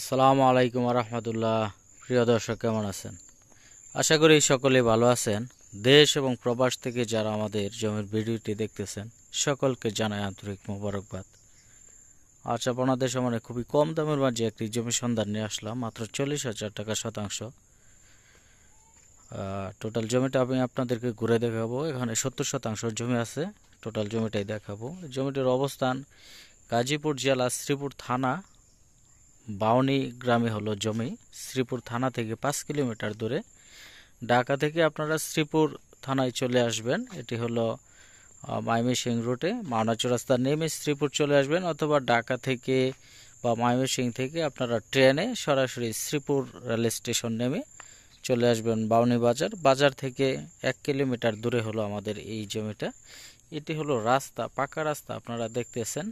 আসসালামু আলাইকুম আহমতুল্লাহ প্রিয় দর্শক কেমন আছেন আশা করি সকলে ভালো আছেন দেশ এবং প্রবাস থেকে যারা আমাদের জমির ভিডিওটি দেখতেছেন সকলকে জানাই আন্তরিক মোবারকবাদ আজ আপনাদের সময় খুবই কম দামের মাঝে একটি জমি সন্ধান নিয়ে আসলাম মাত্র চল্লিশ হাজার টাকা শতাংশ টোটাল জমিটা আমি আপনাদেরকে ঘুরে দেখাবো এখানে সত্তর শতাংশ জমি আছে টোটাল জমিটাই দেখাবো জমিটির অবস্থান গাজীপুর জেলা শ্রীপুর থানা বাউনি গ্রামে হলো জমি শ্রীপুর থানা থেকে পাঁচ কিলোমিটার দূরে ঢাকা থেকে আপনারা শ্রীপুর থানায় চলে আসবেন এটি হলো মাইমেসিং রুটে মাওনা চৌরাস্তা নেমে শ্রীপুর চলে আসবেন অথবা ঢাকা থেকে বা মাইমেসিং থেকে আপনারা ট্রেনে সরাসরি শ্রীপুর রেল স্টেশন নেমে চলে আসবেন বাউনি বাজার বাজার থেকে এক কিলোমিটার দূরে হলো আমাদের এই জমিটা এটি হলো রাস্তা পাকা রাস্তা আপনারা দেখতেছেন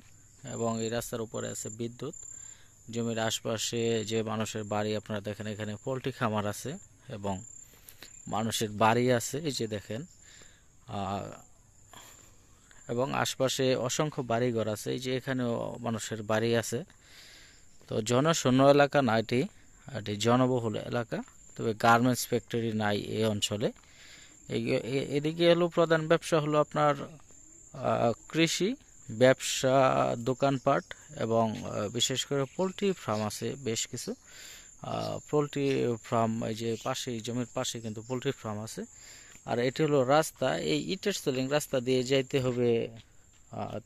এবং এই রাস্তার উপরে আছে বিদ্যুৎ জমির আশপাশে যে মানুষের বাড়ি আপনারা দেখেন এখানে পোলট্রি খামার আছে এবং মানুষের বাড়ি আছে এই যে দেখেন এবং আশপাশে অসংখ্য বাড়িঘর আছে এই যে এখানেও মানুষের বাড়ি আছে তো জনশূন্য এলাকা না এটি এটি জনবহুল এলাকা তবে গার্মেন্টস ফ্যাক্টরি নাই এই অঞ্চলে এদিকে হলো প্রধান ব্যবসা হলো আপনার কৃষি ব্যবসা দোকানপাট এবং বিশেষ করে পোলট্রি ফার্ম আছে বেশ কিছু পোলট্রি ফার্ম এই যে পাশে জমির পাশে কিন্তু পোলট্রি ফার্ম আছে আর এটি হলো রাস্তা এই ইটের সোলিং রাস্তা দিয়ে যাইতে হবে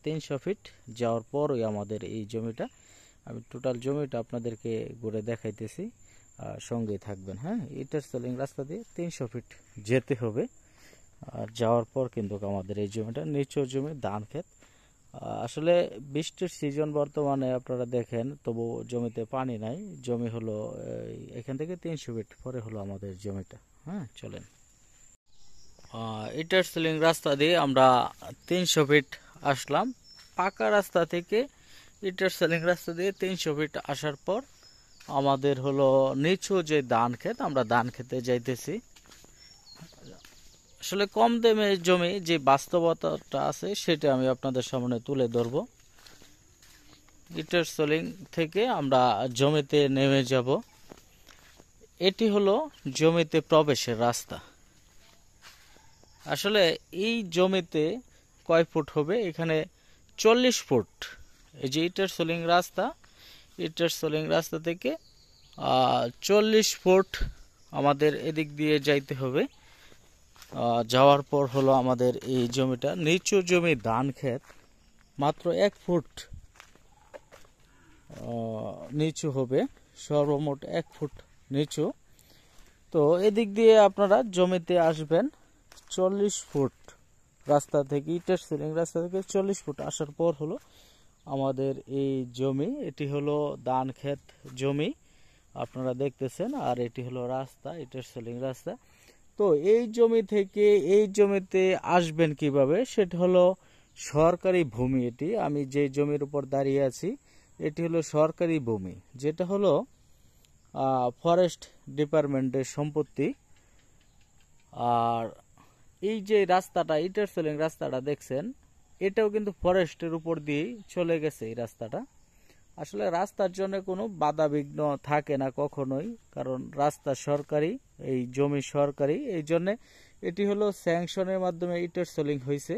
তিনশো ফিট যাওয়ার পরই আমাদের এই জমিটা আমি টোটাল জমিটা আপনাদেরকে ঘুরে দেখাইতেছি সঙ্গেই থাকবেন হ্যাঁ ইটের সোলিং রাস্তা দিয়ে তিনশো ফিট যেতে হবে আর যাওয়ার পর কিন্তু আমাদের এই জমিটা নিচু জমি ধান ক্ষেত আসলে বৃষ্টির সিজন বর্তমানে আপনারা দেখেন তবু জমিতে পানি নাই জমি হলো এখান থেকে তিনশো ফিট পরে হলো আমাদের জমিটা হ্যাঁ চলেন ইটার সিলিং রাস্তা দিয়ে আমরা তিনশো ফিট আসলাম পাকা রাস্তা থেকে ইটার সিলিং রাস্তা দিয়ে তিনশো ফিট আসার পর আমাদের হলো নিচু যে ধান ক্ষেত আমরা ধান খেতে যাইতেছি আসলে কম দামে জমি যে বাস্তবতাটা আছে সেটা আমি আপনাদের সামনে তুলে ধরব গিটার সোলিং থেকে আমরা জমিতে নেমে যাব এটি হলো জমিতে প্রবেশের রাস্তা আসলে এই জমিতে কয় ফুট হবে এখানে চল্লিশ ফুট এই যে ইটার সোলিং রাস্তা ইটার সোলিং রাস্তা থেকে চল্লিশ ফুট আমাদের এদিক দিয়ে যাইতে হবে যাওয়ার পর হলো আমাদের এই জমিটা নিচু জমি ধান ক্ষেত মাত্র এক ফুট নিচু হবে সর্বমোট এক ফুট নিচু তো এদিক দিয়ে আপনারা জমিতে আসবেন চল্লিশ ফুট রাস্তা থেকে ইটের সিলিং রাস্তা থেকে চল্লিশ ফুট আসার পর হলো আমাদের এই জমি এটি হলো ধান ক্ষেত জমি আপনারা দেখতেছেন আর এটি হলো রাস্তা ইটের সিলিং রাস্তা তো এই জমি থেকে এই জমিতে আসবেন কিভাবে সেটা হলো সরকারি ভূমি এটি আমি যে জমির উপর দাঁড়িয়ে আছি এটি হলো সরকারি ভূমি যেটা হলো ফরেস্ট ডিপার্টমেন্টের সম্পত্তি আর এই যে রাস্তাটা ইটারসেলিং রাস্তাটা দেখছেন এটাও কিন্তু ফরেস্টের উপর দিয়েই চলে গেছে এই রাস্তাটা আসলে রাস্তার জন্য কোনো বাধা বিঘ্ন থাকে না কখনোই কারণ রাস্তা সরকারি এই জমি সরকারি এই জন্যে এটি হলো স্যাংশনের মাধ্যমে ইটের সোলিং হয়েছে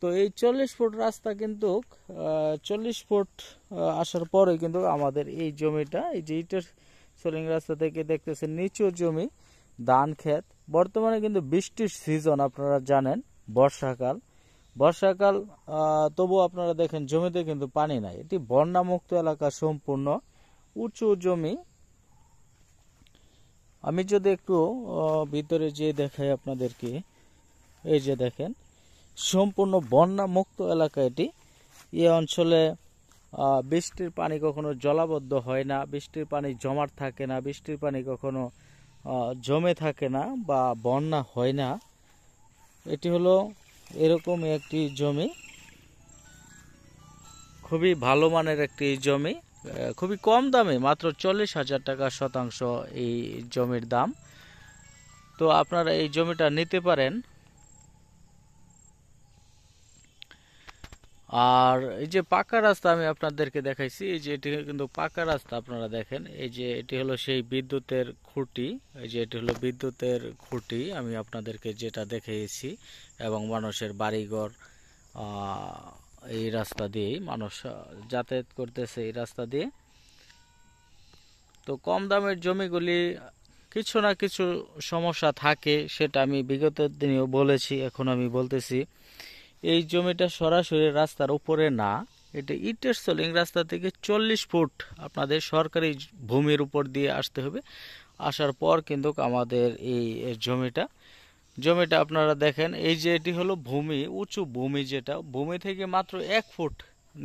তো এই চল্লিশ ফুট রাস্তা কিন্তু চল্লিশ ফুট আসার পরে কিন্তু আমাদের এই জমিটা এই যে ইটের সোলিং রাস্তা থেকে দেখতেছেন নিচু জমি ধান ক্ষেত বর্তমানে কিন্তু বৃষ্টির সিজন আপনারা জানেন বর্ষাকাল বর্ষাকাল তবু আপনারা দেখেন জমিতে কিন্তু পানি নাই এটি বন্যামুক্ত এলাকা সম্পূর্ণ উঁচু জমি আমি যদি একটু ভিতরে যে দেখাই আপনাদেরকে এই যে দেখেন সম্পূর্ণ বন্যামুক্ত এলাকা এটি এ অঞ্চলে বৃষ্টির পানি কখনো জলাবদ্ধ হয় না বৃষ্টির পানি জমাট থাকে না বৃষ্টির পানি কখনো জমে থাকে না বা বন্যা হয় না এটি হলো এরকম একটি জমি খুবই ভালো মানের একটি জমি খুবই কম দামে মাত্র চল্লিশ হাজার টাকা শতাংশ এই জমির দাম তো আপনারা এই জমিটা নিতে পারেন আর এই যে পাকা রাস্তা আমি আপনাদেরকে দেখাইছি এই যে এটি কিন্তু পাকা রাস্তা আপনারা দেখেন এই যে এটি হলো সেই বিদ্যুতের খুঁটি এই যে এটি হলো বিদ্যুতের খুঁটি আমি আপনাদেরকে যেটা দেখিয়েছি এবং মানুষের বাড়িঘর এই রাস্তা দিয়েই মানুষ যাতায়াত করতেছে এই রাস্তা দিয়ে তো কম দামের জমিগুলি কিছু না কিছু সমস্যা থাকে সেটা আমি বিগত দিনেও বলেছি এখন আমি বলতেছি এই জমিটা সরাসরি রাস্তার উপরে না এটা ইটের সলিং রাস্তা থেকে চল্লিশ ফুট আপনাদের সরকারি ভূমির উপর দিয়ে আসতে হবে আসার পর কিন্তু আমাদের এই জমিটা জমিটা আপনারা দেখেন এই যে এটি হলো ভূমি উঁচু ভূমি যেটা ভূমি থেকে মাত্র এক ফুট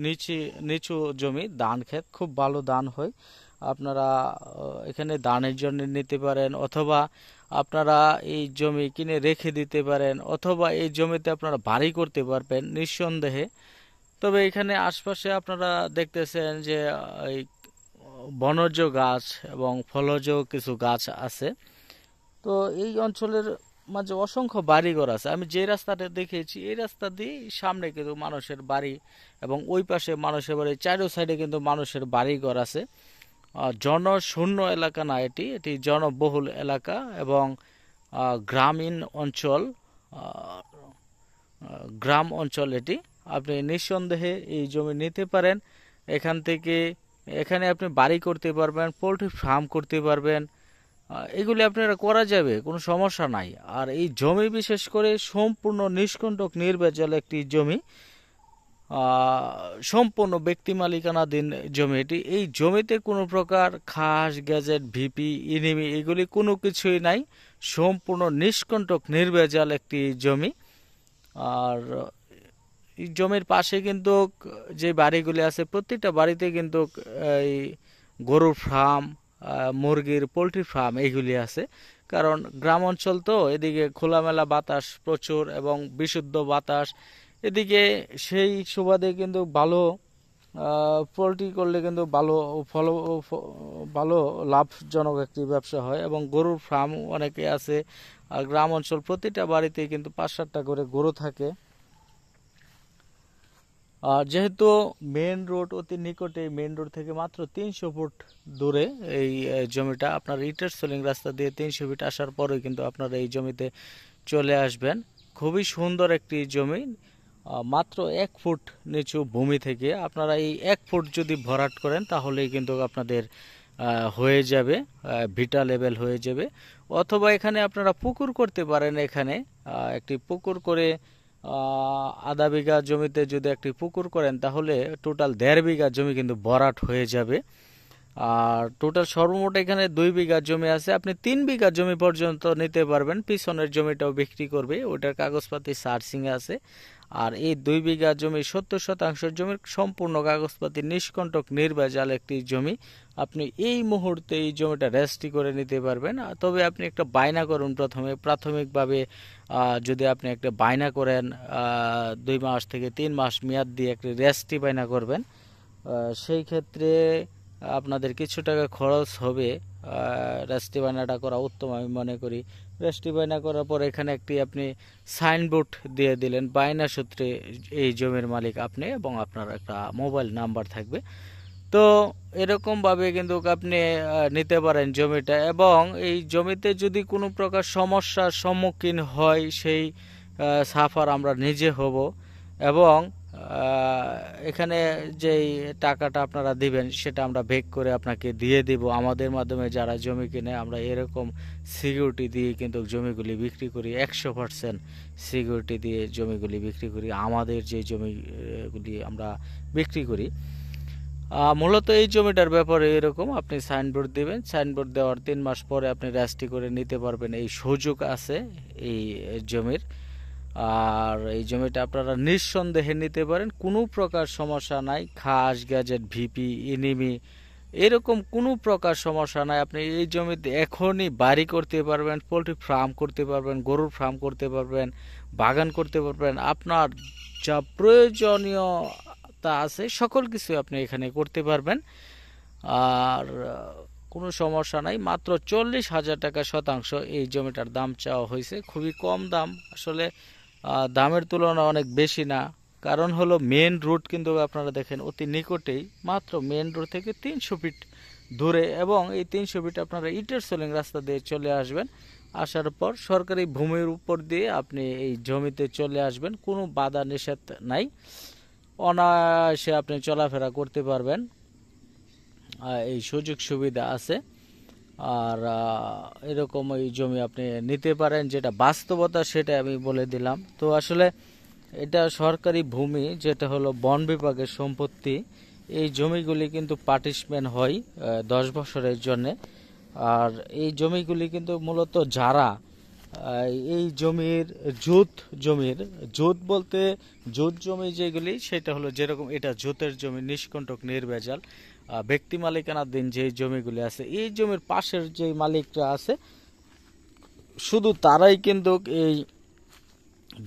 নিচে নিচু জমি ধান ক্ষেত খুব ভালো ধান হয় আপনারা এখানে দানের জন্য নিতে পারেন অথবা আপনারা এই জমি কিনে রেখে দিতে পারেন অথবা এই জমিতে আপনারা বাড়ি করতে পারবেন নিঃসন্দেহে তবে এখানে আশপাশে আপনারা দেখতেছেন যে এই বনজ গাছ এবং ফলজ কিছু গাছ আছে তো এই অঞ্চলের মাঝে অসংখ্য বাড়িঘর আছে আমি যে রাস্তাটা দেখেছি এই রাস্তা দিয়ে সামনে কিন্তু মানুষের বাড়ি এবং ওই পাশে মানুষের বাড়ি চারো সাইডে কিন্তু মানুষের বাড়িঘর আছে জনশূন্য এলাকা না এটি এটি জনবহুল এলাকা এবং গ্রামীণ অঞ্চল গ্রাম অঞ্চল এটি আপনি নিঃসন্দেহে এই জমি নিতে পারেন এখান থেকে এখানে আপনি বাড়ি করতে পারবেন পোলট্রি ফার্ম করতে পারবেন এগুলি আপনারা করা যাবে কোনো সমস্যা নাই আর এই জমি বিশেষ করে সম্পূর্ণ নিষ্কণ্টক নির্বাচল একটি জমি সম্পূর্ণ ব্যক্তি মালিকানাধীন জমিটি এই জমিতে কোনো প্রকার খাস গ্যাজেট ভিপি ইনিমি এগুলি কোনো কিছুই নাই সম্পূর্ণ নিষ্কণ্টক নির্ভেজাল একটি জমি আর এই জমির পাশে কিন্তু যে বাড়িগুলি আছে প্রত্যেকটা বাড়িতে কিন্তু এই গরুর ফার্ম মুরগির পোলট্রি ফার্ম এইগুলি আছে কারণ গ্রাম অঞ্চল তো এদিকে খোলামেলা বাতাস প্রচুর এবং বিশুদ্ধ বাতাস এদিকে সেই সুবাদে কিন্তু ভালো পোলট্রি করলে কিন্তু ভালো ফল ভালো লাভজনক একটি ব্যবসা হয় এবং গরুর ফার্ম অনেকে আছে আর গ্রাম অঞ্চল প্রতিটা বাড়িতে কিন্তু পাঁচ সাতটা করে গরু থাকে আর যেহেতু মেন রোড অতি নিকটে মেন রোড থেকে মাত্র তিনশো ফুট দূরে এই জমিটা আপনার ইটার সোলিং রাস্তা দিয়ে তিনশো ফিট আসার পরেই কিন্তু আপনারা এই জমিতে চলে আসবেন খুবই সুন্দর একটি জমি মাত্র এক ফুট নিচু ভূমি থেকে আপনারা এই এক ফুট যদি ভরাট করেন তাহলেই কিন্তু আপনাদের হয়ে যাবে ভিটা লেভেল হয়ে যাবে অথবা এখানে আপনারা পুকুর করতে পারেন এখানে একটি পুকুর করে আধা বিঘা জমিতে যদি একটি পুকুর করেন তাহলে টোটাল দেড় বিঘা জমি কিন্তু ভরাট হয়ে যাবে আর টোটাল সর্বমোট এখানে দুই বিঘা জমি আছে আপনি তিন বিঘা জমি পর্যন্ত নিতে পারবেন পিছনের জমিটাও বিক্রি করবে ওটার কাগজপাতি সার্সিং আছে আর এই দুই বিঘা জমি সত্তর শতাংশ জমির সম্পূর্ণ কাগজপাতি নিষ্কণ্টক নির্বাচাল একটি জমি আপনি এই মুহূর্তে এই জমিটা রেজিস্ট্রি করে নিতে পারবেন তবে আপনি একটা বায়না করুন প্রথমে প্রাথমিকভাবে যদি আপনি একটা বায়না করেন দুই মাস থেকে তিন মাস মেয়াদ দিয়ে একটি রেজিস্ট্রি বায়না করবেন সেই ক্ষেত্রে আপনাদের কিছু টাকা খরচ হবে রাস্তি বায়নাটা করা উত্তম আমি মনে করি রাস্তি বায়না করার পর এখানে একটি আপনি সাইনবোর্ড দিয়ে দিলেন বায়না সূত্রে এই জমির মালিক আপনি এবং আপনার একটা মোবাইল নাম্বার থাকবে তো এরকমভাবে কিন্তু আপনি নিতে পারেন জমিটা এবং এই জমিতে যদি কোনো প্রকার সমস্যার সম্মুখীন হয় সেই সাফার আমরা নিজে হব এবং এখানে যেই টাকাটা আপনারা দিবেন সেটা আমরা ভেগ করে আপনাকে দিয়ে দিব আমাদের মাধ্যমে যারা জমি কিনে আমরা এরকম সিকিউরিটি দিয়ে কিন্তু জমিগুলি বিক্রি করি একশো পার্সেন্ট সিকিউরিটি দিয়ে জমিগুলি বিক্রি করি আমাদের যে জমিগুলি আমরা বিক্রি করি মূলত এই জমিটার ব্যাপারে এরকম আপনি সাইনবোর্ড দিবেন সাইনবোর্ড দেওয়ার তিন মাস পরে আপনি রেজিস্ট্রি করে নিতে পারবেন এই সুযোগ আছে এই জমির আর এই জমিটা আপনারা নিঃসন্দেহে নিতে পারেন কোনো প্রকার সমস্যা নাই খাস গ্যাজেট ভিপি ইনিমি এরকম কোনো প্রকার সমস্যা নাই আপনি এই জমিতে এখনই বাড়ি করতে পারবেন পোলট্রি ফার্ম করতে পারবেন গরুর ফার্ম করতে পারবেন বাগান করতে পারবেন আপনার যা প্রয়োজনীয়তা আছে সকল কিছু আপনি এখানে করতে পারবেন আর কোনো সমস্যা নাই মাত্র চল্লিশ হাজার টাকা শতাংশ এই জমিটার দাম চাওয়া হয়েছে খুবই কম দাম আসলে দামের তুলনা অনেক বেশি না কারণ হলো মেন রুট কিন্তু আপনারা দেখেন অতি নিকটেই মাত্র মেন রুট থেকে তিনশো ফিট দূরে এবং এই তিনশো ফিট আপনারা ইটের সোলিং রাস্তা দিয়ে চলে আসবেন আসার পর সরকারি ভূমির উপর দিয়ে আপনি এই জমিতে চলে আসবেন কোনো বাধা নিষেধ নাই অনায়াসে আপনি চলাফেরা করতে পারবেন এই সুযোগ সুবিধা আছে আর এরকম ওই জমি আপনি নিতে পারেন যেটা বাস্তবতা সেটা আমি বলে দিলাম তো আসলে এটা সরকারি ভূমি যেটা হলো বন বিভাগের সম্পত্তি এই জমিগুলি কিন্তু পার্টিসিপেন্ট হয় দশ বছরের জন্যে আর এই জমিগুলি কিন্তু মূলত যারা এই জমির জুত জমির জুত বলতে জুত জমি যেগুলি সেটা হলো যেরকম এটা জুতের জমি নিষ্কণ্টক নির্ভেজাল ব্যক্তি মালিকানাধীন যে জমিগুলি আছে এই জমির পাশের যে মালিকরা আছে শুধু তারাই কিন্তু এই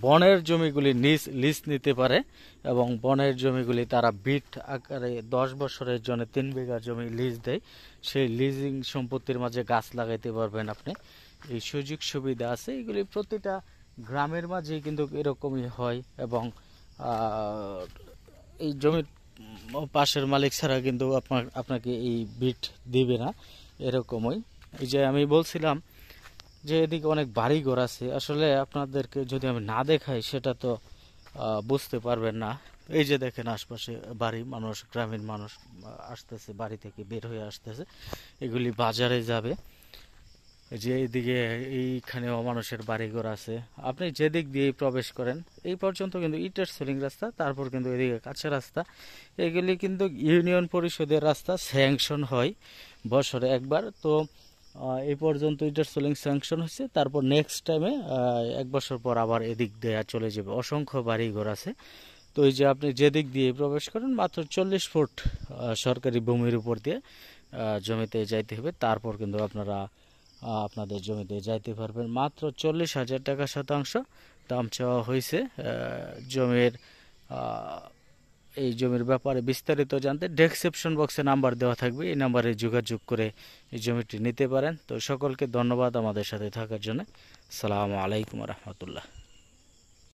বনের জমিগুলি নিজ লিজ নিতে পারে এবং বনের জমিগুলি তারা বিট আকারে দশ বছরের জন্য তিন বিঘা জমি লিজ দেয় সেই লিজিং সম্পত্তির মাঝে গাছ লাগাইতে পারবেন আপনি এই সুযোগ সুবিধা আছে এগুলি প্রতিটা গ্রামের মাঝে কিন্তু এরকমই হয় এবং এই জমির পাশের মালিক ছাড়া কিন্তু আপনার আপনাকে এই বিট দিবে না এরকমই এই যে আমি বলছিলাম যে এদিকে অনেক বাড়ি ঘর আছে আসলে আপনাদেরকে যদি আমি না দেখাই সেটা তো বুঝতে পারবেন না এই যে দেখেন আশপাশে বাড়ি মানুষ গ্রামীণ মানুষ আসতেছে বাড়ি থেকে বের হয়ে আসতেছে এগুলি বাজারে যাবে যে এইদিকে এইখানেও মানুষের বাড়িঘর আছে আপনি যেদিক দিয়েই প্রবেশ করেন এই পর্যন্ত কিন্তু ইটের সোলিং রাস্তা তারপর কিন্তু এদিকে কাছে রাস্তা এগুলি কিন্তু ইউনিয়ন পরিষদের রাস্তা স্যাংশন হয় বছরে একবার তো এই পর্যন্ত ইটের সোলিং স্যাংশন হয়েছে তারপর নেক্সট টাইমে এক বছর পর আবার এদিক দেয়া চলে যাবে অসংখ্য বাড়িঘর আছে তো এই যে আপনি যেদিক দিয়ে প্রবেশ করেন মাত্র চল্লিশ ফুট সরকারি ভূমির উপর দিয়ে জমিতে যাইতে হবে তারপর কিন্তু আপনারা আপনাদের জমিতে যাইতে পারবেন মাত্র চল্লিশ হাজার টাকা শতাংশ দাম চাওয়া হয়েছে জমির এই জমির ব্যাপারে বিস্তারিত জানতে ডেসক্রিপশন বক্সে নাম্বার দেওয়া থাকবে এই নাম্বারে যোগাযোগ করে এই জমিটি নিতে পারেন তো সকলকে ধন্যবাদ আমাদের সাথে থাকার জন্য সালামু আলাইকুম রহমতুল্লাহ